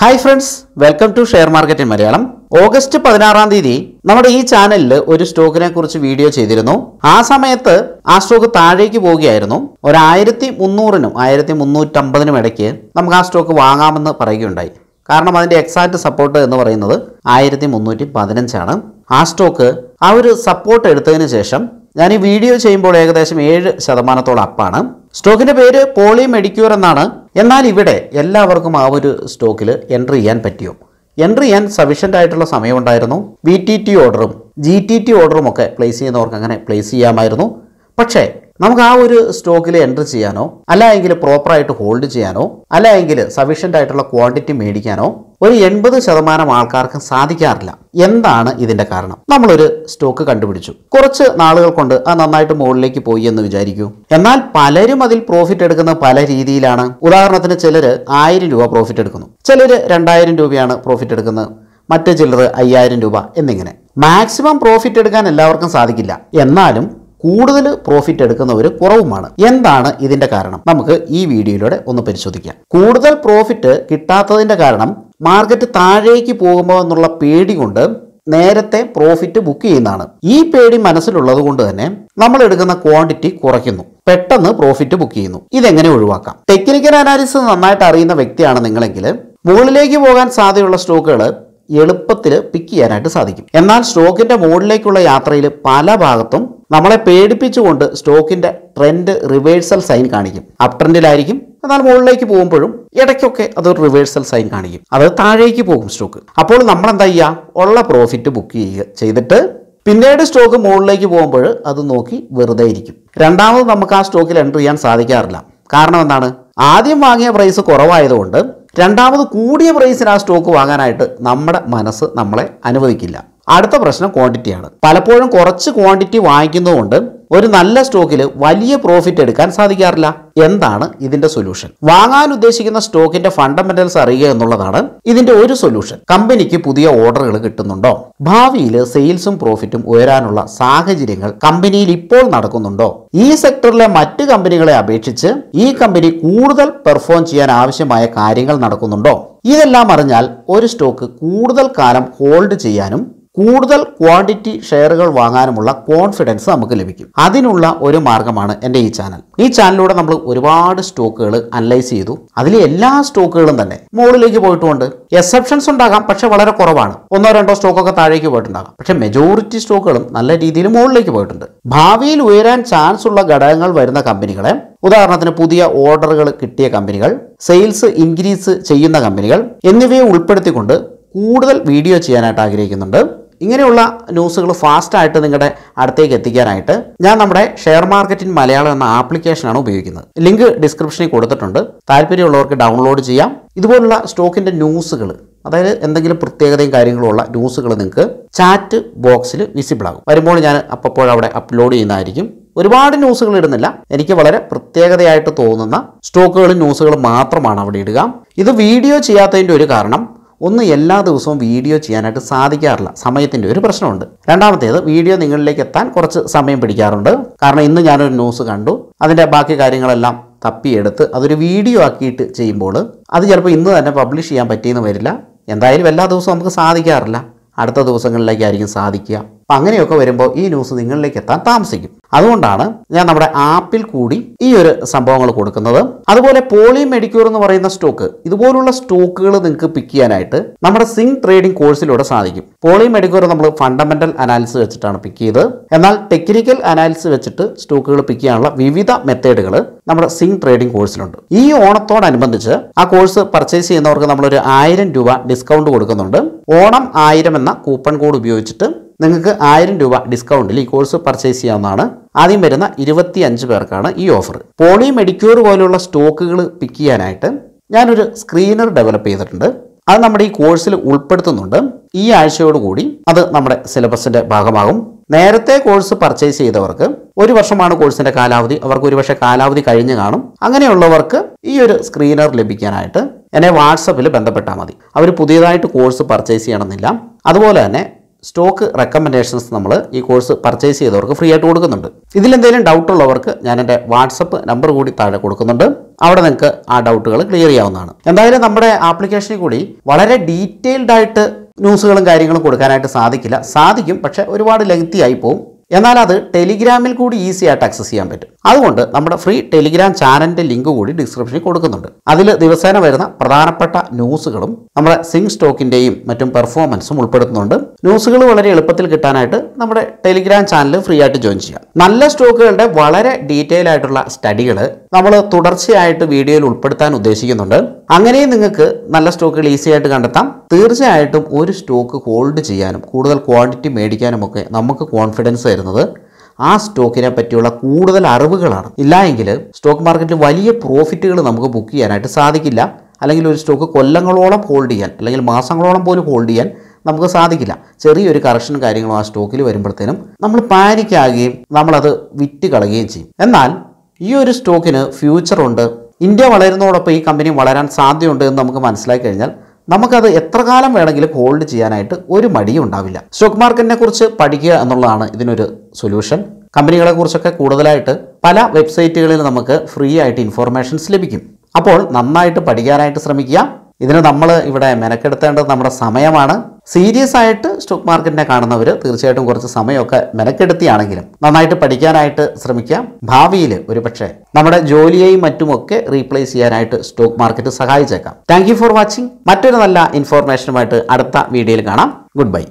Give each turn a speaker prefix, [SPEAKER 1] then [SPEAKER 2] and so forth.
[SPEAKER 1] hi friends welcome to share market in Malayalam August പതിനാറാം തീയതി നമ്മുടെ ഈ ചാനലിൽ ഒരു സ്റ്റോക്കിനെ കുറിച്ച് വീഡിയോ ചെയ്തിരുന്നു ആ സമയത്ത് ആ സ്റ്റോക്ക് താഴേക്ക് പോവുകയായിരുന്നു ഒരായിരത്തി മുന്നൂറിനും ആയിരത്തി മുന്നൂറ്റമ്പതിനും ഇടയ്ക്ക് നമുക്ക് ആ സ്റ്റോക്ക് വാങ്ങാമെന്ന് പറയുകയുണ്ടായി കാരണം അതിൻ്റെ എക്സാക്റ്റ് സപ്പോർട്ട് എന്ന് പറയുന്നത് ആയിരത്തി മുന്നൂറ്റി പതിനഞ്ചാണ് ആ സ്റ്റോക്ക് ആ ഒരു സപ്പോർട്ട് എടുത്തതിന് ശേഷം ഞാൻ ഈ വീഡിയോ ചെയ്യുമ്പോൾ ഏകദേശം ഏഴ് ശതമാനത്തോളം അപ്പാണ് സ്റ്റോക്കിന്റെ പേര് പോളി മെഡിക്യൂർ എന്നാണ് എന്നാൽ ഇവിടെ എല്ലാവർക്കും ആ ഒരു സ്റ്റോക്കിൽ എൻട്രി ചെയ്യാൻ പറ്റിയോ എൻട്രി ചെയ്യാൻ സഫീഷ്യൻ്റ് ആയിട്ടുള്ള സമയമുണ്ടായിരുന്നു വി ടി ടി ഓർഡറും ജി ടി ടി ഓർഡറും ഒക്കെ പ്ലേസ് ചെയ്യുന്നവർക്ക് അങ്ങനെ പ്ലേസ് ചെയ്യാമായിരുന്നു പക്ഷേ നമുക്ക് ആ ഒരു സ്റ്റോക്കിൽ എൻട്രി ചെയ്യാനോ അല്ല എങ്കിൽ പ്രോപ്പറായിട്ട് ഹോൾഡ് ചെയ്യാനോ അല്ല എങ്കിൽ സഫീഷ്യൻ്റ് ആയിട്ടുള്ള ക്വാണ്ടിറ്റി മേടിക്കാനോ ഒരു എൺപത് ശതമാനം ആൾക്കാർക്കും സാധിക്കാറില്ല എന്താണ് ഇതിന്റെ കാരണം നമ്മളൊരു സ്റ്റോക്ക് കണ്ടുപിടിച്ചു കുറച്ച് നാളുകൾ കൊണ്ട് അത് നന്നായിട്ട് മുകളിലേക്ക് പോയി എന്ന് വിചാരിക്കൂ എന്നാൽ പലരും അതിൽ പ്രോഫിറ്റ് എടുക്കുന്ന പല രീതിയിലാണ് ഉദാഹരണത്തിന് ചിലർ ആയിരം രൂപ പ്രോഫിറ്റ് എടുക്കുന്നു ചിലർ രണ്ടായിരം രൂപയാണ് പ്രോഫിറ്റ് എടുക്കുന്നത് മറ്റു ചിലർ അയ്യായിരം രൂപ എന്നിങ്ങനെ മാക്സിമം പ്രോഫിറ്റ് എടുക്കാൻ എല്ലാവർക്കും സാധിക്കില്ല എന്നാലും കൂടുതൽ പ്രോഫിറ്റ് എടുക്കുന്നവര് കുറവുമാണ് എന്താണ് ഇതിന്റെ കാരണം നമുക്ക് ഈ വീഡിയോയിലൂടെ ഒന്ന് പരിശോധിക്കാം കൂടുതൽ പ്രോഫിറ്റ് കിട്ടാത്തതിന്റെ കാരണം മാർക്കറ്റ് താഴേക്ക് പോകുമ്പോൾ എന്നുള്ള പേടി കൊണ്ട് നേരത്തെ പ്രോഫിറ്റ് ബുക്ക് ചെയ്യുന്നതാണ് ഈ പേടി മനസ്സിലുള്ളത് കൊണ്ട് തന്നെ നമ്മൾ എടുക്കുന്ന ക്വാണ്ടിറ്റി കുറയ്ക്കുന്നു പെട്ടെന്ന് പ്രോഫിറ്റ് ബുക്ക് ചെയ്യുന്നു ഇതെങ്ങനെ ഒഴിവാക്കാം ടെക്നിക്കൽ അനാലിസിസ് നന്നായിട്ട് അറിയുന്ന വ്യക്തിയാണ് നിങ്ങളെങ്കിൽ മുകളിലേക്ക് പോകാൻ സാധ്യതയുള്ള സ്റ്റോക്കുകൾ എളുപ്പത്തിൽ പിക്ക് ചെയ്യാനായിട്ട് സാധിക്കും എന്നാൽ സ്റ്റോക്കിന്റെ മുകളിലേക്കുള്ള യാത്രയിൽ പല ഭാഗത്തും നമ്മളെ പേടിപ്പിച്ചുകൊണ്ട് സ്റ്റോക്കിന്റെ ട്രെൻഡ് റിവേഴ്സൽ സൈൻ കാണിക്കും അപ് ട്രെൻഡിലായിരിക്കും എന്നാൽ മുകളിലേക്ക് പോകുമ്പോഴും ഇടയ്ക്കൊക്കെ അതൊരു റിവേഴ്സൽ സൈൻ കാണിക്കും അത് താഴേക്ക് പോകും സ്റ്റോക്ക് അപ്പോൾ നമ്മൾ എന്താ ചെയ്യുക ഉള്ള പ്രോഫിറ്റ് ബുക്ക് ചെയ്യുക ചെയ്തിട്ട് പിന്നീട് സ്റ്റോക്ക് മുകളിലേക്ക് പോകുമ്പോൾ അത് നോക്കി വെറുതെ ഇരിക്കും രണ്ടാമത് നമുക്ക് ആ സ്റ്റോക്കിൽ എൻ്റർ ചെയ്യാൻ സാധിക്കാറില്ല കാരണം എന്താണ് ആദ്യം വാങ്ങിയ പ്രൈസ് കുറവായതുകൊണ്ട് രണ്ടാമത് കൂടിയ പ്രൈസിന് ആ സ്റ്റോക്ക് വാങ്ങാനായിട്ട് നമ്മുടെ മനസ്സ് നമ്മളെ അനുവദിക്കില്ല അടുത്ത പ്രശ്നം ക്വാണ്ടിറ്റിയാണ് പലപ്പോഴും കുറച്ച് ക്വാണ്ടിറ്റി വാങ്ങിക്കുന്നതുകൊണ്ട് ഒരു നല്ല സ്റ്റോക്കിൽ വലിയ പ്രോഫിറ്റ് എടുക്കാൻ സാധിക്കാറില്ല എന്താണ് ഇതിന്റെ സൊല്യൂഷൻ വാങ്ങാൻ ഉദ്ദേശിക്കുന്ന സ്റ്റോക്കിന്റെ ഫണ്ടമെന്റൽസ് അറിയുക എന്നുള്ളതാണ് ഇതിന്റെ ഒരു സൊല്യൂഷൻ കമ്പനിക്ക് പുതിയ ഓർഡറുകൾ കിട്ടുന്നുണ്ടോ ഭാവിയിൽ സെയിൽസും പ്രോഫിറ്റും ഉയരാനുള്ള സാഹചര്യങ്ങൾ കമ്പനിയിൽ ഇപ്പോൾ നടക്കുന്നുണ്ടോ ഈ സെക്ടറിലെ മറ്റ് കമ്പനികളെ അപേക്ഷിച്ച് ഈ കമ്പനി കൂടുതൽ പെർഫോം ചെയ്യാൻ ആവശ്യമായ കാര്യങ്ങൾ നടക്കുന്നുണ്ടോ ഇതെല്ലാം അറിഞ്ഞാൽ ഒരു സ്റ്റോക്ക് കൂടുതൽ കാലം ഹോൾഡ് ചെയ്യാനും കൂടുതൽ ക്വാണ്ടിറ്റി ഷെയറുകൾ വാങ്ങാനുമുള്ള കോൺഫിഡൻസ് നമുക്ക് ലഭിക്കും അതിനുള്ള ഒരു മാർഗമാണ് എൻ്റെ ഈ ചാനൽ ഈ ചാനലിലൂടെ നമ്മൾ ഒരുപാട് സ്റ്റോക്കുകൾ അനലൈസ് ചെയ്തു അതിലെ എല്ലാ സ്റ്റോക്കുകളും തന്നെ മുകളിലേക്ക് പോയിട്ടുണ്ട് എക്സെപ്ഷൻസ് ഉണ്ടാകാം പക്ഷെ വളരെ കുറവാണ് ഒന്നോ രണ്ടോ സ്റ്റോക്കൊക്കെ താഴേക്ക് പോയിട്ടുണ്ടാകാം പക്ഷെ മെജോറിറ്റി സ്റ്റോക്കുകളും നല്ല രീതിയിൽ മുകളിലേക്ക് പോയിട്ടുണ്ട് ഭാവിയിൽ ഉയരാൻ ചാൻസ് ഉള്ള ഘടകങ്ങൾ വരുന്ന കമ്പനികളെ ഉദാഹരണത്തിന് പുതിയ ഓർഡറുകൾ കിട്ടിയ കമ്പനികൾ സെയിൽസ് ഇൻക്രീസ് ചെയ്യുന്ന കമ്പനികൾ എന്നിവയെ ഉൾപ്പെടുത്തിക്കൊണ്ട് കൂടുതൽ വീഡിയോ ചെയ്യാനായിട്ട് ആഗ്രഹിക്കുന്നുണ്ട് ഇങ്ങനെയുള്ള ന്യൂസുകൾ ഫാസ്റ്റായിട്ട് നിങ്ങളുടെ അടുത്തേക്ക് എത്തിക്കാനായിട്ട് ഞാൻ നമ്മുടെ ഷെയർ മാർക്കറ്റിൻ മലയാളം എന്ന ആപ്ലിക്കേഷനാണ് ഉപയോഗിക്കുന്നത് ലിങ്ക് ഡിസ്ക്രിപ്ഷനിൽ കൊടുത്തിട്ടുണ്ട് താല്പര്യമുള്ളവർക്ക് ഡൗൺലോഡ് ചെയ്യാം ഇതുപോലുള്ള സ്റ്റോക്കിൻ്റെ ന്യൂസുകൾ അതായത് എന്തെങ്കിലും പ്രത്യേകതയും കാര്യങ്ങളും ഉള്ള ന്യൂസുകൾ നിങ്ങൾക്ക് ചാറ്റ് ബോക്സിൽ വിസിബിൾ ആകും വരുമ്പോൾ ഞാൻ അപ്പോഴവിടെ അപ്ലോഡ് ചെയ്യുന്നതായിരിക്കും ഒരുപാട് ന്യൂസുകൾ ഇടുന്നില്ല എനിക്ക് വളരെ പ്രത്യേകതയായിട്ട് തോന്നുന്ന സ്റ്റോക്കുകളും ന്യൂസുകളും മാത്രമാണ് അവിടെ ഇടുക ഇത് വീഡിയോ ചെയ്യാത്തതിൻ്റെ ഒരു കാരണം ഒന്ന് എല്ലാ ദിവസവും വീഡിയോ ചെയ്യാനായിട്ട് സാധിക്കാറില്ല സമയത്തിൻ്റെ ഒരു പ്രശ്നമുണ്ട് രണ്ടാമത്തേത് വീഡിയോ നിങ്ങളിലേക്ക് എത്താൻ കുറച്ച് സമയം പിടിക്കാറുണ്ട് കാരണം ഇന്ന് ഞാനൊരു ന്യൂസ് കണ്ടു അതിൻ്റെ ബാക്കി കാര്യങ്ങളെല്ലാം തപ്പിയെടുത്ത് അതൊരു വീഡിയോ ആക്കിയിട്ട് ചെയ്യുമ്പോൾ അത് ചിലപ്പോൾ ഇന്ന് തന്നെ പബ്ലിഷ് ചെയ്യാൻ പറ്റിയെന്ന് വരില്ല എന്തായാലും എല്ലാ ദിവസവും നമുക്ക് സാധിക്കാറില്ല അടുത്ത ദിവസങ്ങളിലേക്കായിരിക്കും സാധിക്കുക അപ്പം അങ്ങനെയൊക്കെ വരുമ്പോൾ ഈ ന്യൂസ് നിങ്ങളിലേക്ക് എത്താൻ താമസിക്കും അതുകൊണ്ടാണ് ഞാൻ നമ്മുടെ ആപ്പിൽ കൂടി ഈ ഒരു സംഭവങ്ങൾ കൊടുക്കുന്നത് അതുപോലെ പോളി മെഡിക്യൂർ എന്ന് പറയുന്ന സ്റ്റോക്ക് ഇതുപോലുള്ള സ്റ്റോക്കുകൾ നിങ്ങൾക്ക് പിക്ക് ചെയ്യാനായിട്ട് നമ്മുടെ സിങ് ട്രേഡിംഗ് കോഴ്സിലൂടെ സാധിക്കും പോളി മെഡിക്യൂർ നമ്മൾ ഫണ്ടമെന്റൽ അനാലിസിസ് വെച്ചിട്ടാണ് പിക്ക് ചെയ്ത് എന്നാൽ ടെക്നിക്കൽ അനാലിസിസ് വെച്ചിട്ട് സ്റ്റോക്കുകൾ പിക്ക് ചെയ്യാനുള്ള വിവിധ മെത്തേഡുകൾ നമ്മുടെ സിങ് ട്രേഡിംഗ് കോഴ്സിലുണ്ട് ഈ ഓണത്തോടനുബന്ധിച്ച് ആ കോഴ്സ് പർച്ചേസ് ചെയ്യുന്നവർക്ക് നമ്മളൊരു ആയിരം രൂപ ഡിസ്കൗണ്ട് കൊടുക്കുന്നുണ്ട് ഓണം ആയിരം എന്ന കൂപ്പൺ കോഡ് ഉപയോഗിച്ചിട്ട് നിങ്ങൾക്ക് ആയിരം രൂപ ഡിസ്കൗണ്ടിൽ ഈ കോഴ്സ് പർച്ചേസ് ചെയ്യാവുന്നതാണ് ആദ്യം വരുന്ന ഇരുപത്തി അഞ്ച് പേർക്കാണ് ഈ ഓഫർ പോളി മെഡിക്യൂർ പോലുള്ള സ്റ്റോക്കുകൾ പിക്ക് ചെയ്യാനായിട്ട് ഞാനൊരു സ്ക്രീനർ ഡെവലപ്പ് ചെയ്തിട്ടുണ്ട് അത് നമ്മുടെ ഈ കോഴ്സിൽ ഉൾപ്പെടുത്തുന്നുണ്ട് ഈ ആഴ്ചയോടുകൂടി അത് നമ്മുടെ സിലബസിൻ്റെ ഭാഗമാകും നേരത്തെ കോഴ്സ് പർച്ചേസ് ചെയ്തവർക്ക് ഒരു വർഷമാണ് കോഴ്സിന്റെ കാലാവധി അവർക്ക് ഒരുപക്ഷെ കാലാവധി കഴിഞ്ഞ് കാണും അങ്ങനെയുള്ളവർക്ക് ഈ ഒരു സ്ക്രീനർ ലഭിക്കാനായിട്ട് എന്നെ വാട്സപ്പിൽ ബന്ധപ്പെട്ടാൽ മതി അവർ പുതിയതായിട്ട് കോഴ്സ് പർച്ചേസ് ചെയ്യണമെന്നില്ല അതുപോലെ തന്നെ സ്റ്റോക്ക് റെക്കമെൻഡേഷൻസ് നമ്മൾ ഈ കോഴ്സ് പർച്ചേസ് ചെയ്തവർക്ക് ഫ്രീ ആയിട്ട് കൊടുക്കുന്നുണ്ട് ഇതിലെന്തെങ്കിലും ഡൗട്ട് ഉള്ളവർക്ക് ഞാൻ എൻ്റെ വാട്സപ്പ് നമ്പർ കൂടി താഴെ കൊടുക്കുന്നുണ്ട് അവിടെ നിങ്ങൾക്ക് ആ ഡൗട്ടുകൾ ക്ലിയർ ചെയ്യാവുന്നതാണ് എന്തായാലും നമ്മുടെ ആപ്ലിക്കേഷനിൽ കൂടി വളരെ ഡീറ്റെയിൽഡായിട്ട് ആയിട്ട് ന്യൂസുകളും കാര്യങ്ങളും കൊടുക്കാനായിട്ട് സാധിക്കില്ല സാധിക്കും പക്ഷേ ഒരുപാട് ലെങ്തി ആയി പോകും എന്നാൽ അത് ടെലിഗ്രാമിൽ കൂടി ഈസി ആയിട്ട് ആക്സസ് ചെയ്യാൻ പറ്റും അതുകൊണ്ട് നമ്മുടെ ഫ്രീ ടെലിഗ്രാം ചാനലിൻ്റെ ലിങ്ക് കൂടി ഡിസ്ക്രിപ്ഷനിൽ കൊടുക്കുന്നുണ്ട് അതിൽ ദിവസേന വരുന്ന പ്രധാനപ്പെട്ട ന്യൂസുകളും നമ്മുടെ സിങ് സ്റ്റോക്കിൻ്റെയും മറ്റും പെർഫോമൻസും ഉൾപ്പെടുത്തുന്നുണ്ട് ന്യൂസുകൾ വളരെ എളുപ്പത്തിൽ കിട്ടാനായിട്ട് നമ്മുടെ ടെലിഗ്രാം ചാനൽ ഫ്രീ ആയിട്ട് ജോയിൻ ചെയ്യാം നല്ല സ്റ്റോക്കുകളുടെ വളരെ ഡീറ്റെയിൽ ആയിട്ടുള്ള സ്റ്റഡികൾ നമ്മൾ തുടർച്ചയായിട്ട് വീഡിയോയിൽ ഉൾപ്പെടുത്താൻ ഉദ്ദേശിക്കുന്നുണ്ട് അങ്ങനെ നിങ്ങൾക്ക് നല്ല സ്റ്റോക്കുകൾ ഈസി ആയിട്ട് കണ്ടെത്താം തീർച്ചയായിട്ടും ഒരു സ്റ്റോക്ക് ഹോൾഡ് ചെയ്യാനും കൂടുതൽ ക്വാണ്ടിറ്റി മേടിക്കാനും ഒക്കെ നമുക്ക് കോൺഫിഡൻസ് തരുന്നത് ആ സ്റ്റോക്കിനെ പറ്റിയുള്ള കൂടുതൽ അറിവുകളാണ് ഇല്ലായെങ്കിൽ സ്റ്റോക്ക് മാർക്കറ്റിൽ വലിയ പ്രോഫിറ്റുകൾ നമുക്ക് ബുക്ക് ചെയ്യാനായിട്ട് സാധിക്കില്ല അല്ലെങ്കിൽ ഒരു സ്റ്റോക്ക് കൊല്ലങ്ങളോളം ഹോൾഡ് ചെയ്യാൻ അല്ലെങ്കിൽ മാസങ്ങളോളം പോലും ഹോൾഡ് ചെയ്യാൻ നമുക്ക് സാധിക്കില്ല ചെറിയൊരു കറക്ഷൻ കാര്യങ്ങളും ആ സ്റ്റോക്കിൽ വരുമ്പോഴത്തേനും നമ്മൾ പാനിക്കാകുകയും നമ്മളത് വിറ്റ് കളയുകയും ചെയ്യും എന്നാൽ ഈ ഒരു സ്റ്റോക്കിന് ഫ്യൂച്ചറുണ്ട് ഇന്ത്യ വളരുന്നതോടൊപ്പം ഈ കമ്പനി വളരാൻ സാധ്യതയുണ്ട് എന്ന് നമുക്ക് മനസ്സിലാക്കി കഴിഞ്ഞാൽ നമുക്കത് എത്ര കാലം വേണമെങ്കിലും ഹോൾഡ് ചെയ്യാനായിട്ട് ഒരു മടിയും ഉണ്ടാവില്ല സ്റ്റോക്ക് മാർക്കറ്റിനെ കുറിച്ച് പഠിക്കുക എന്നുള്ളതാണ് ഇതിനൊരു സൊല്യൂഷൻ കമ്പനികളെ കുറിച്ചൊക്കെ കൂടുതലായിട്ട് പല വെബ്സൈറ്റുകളിൽ നമുക്ക് ഫ്രീ ആയിട്ട് ഇൻഫോർമേഷൻസ് ലഭിക്കും അപ്പോൾ നന്നായിട്ട് പഠിക്കാനായിട്ട് ശ്രമിക്കുക ഇതിന് നമ്മൾ ഇവിടെ മെനക്കെടുത്തേണ്ടത് നമ്മുടെ സമയമാണ് സീരിയസ് ആയിട്ട് സ്റ്റോക്ക് മാർക്കറ്റിനെ കാണുന്നവർ തീർച്ചയായിട്ടും കുറച്ച് സമയമൊക്കെ മെനക്കെടുത്തിയാണെങ്കിലും നന്നായിട്ട് പഠിക്കാനായിട്ട് ശ്രമിക്കാം ഭാവിയിൽ ഒരുപക്ഷെ നമ്മുടെ ജോലിയെയും മറ്റുമൊക്കെ റീപ്ലേസ് ചെയ്യാനായിട്ട് സ്റ്റോക്ക് മാർക്കറ്റ് സഹായിച്ചേക്കാം താങ്ക് ഫോർ വാച്ചിങ് മറ്റൊരു നല്ല ഇൻഫോർമേഷനുമായിട്ട് അടുത്ത വീഡിയോയിൽ കാണാം ഗുഡ് ബൈ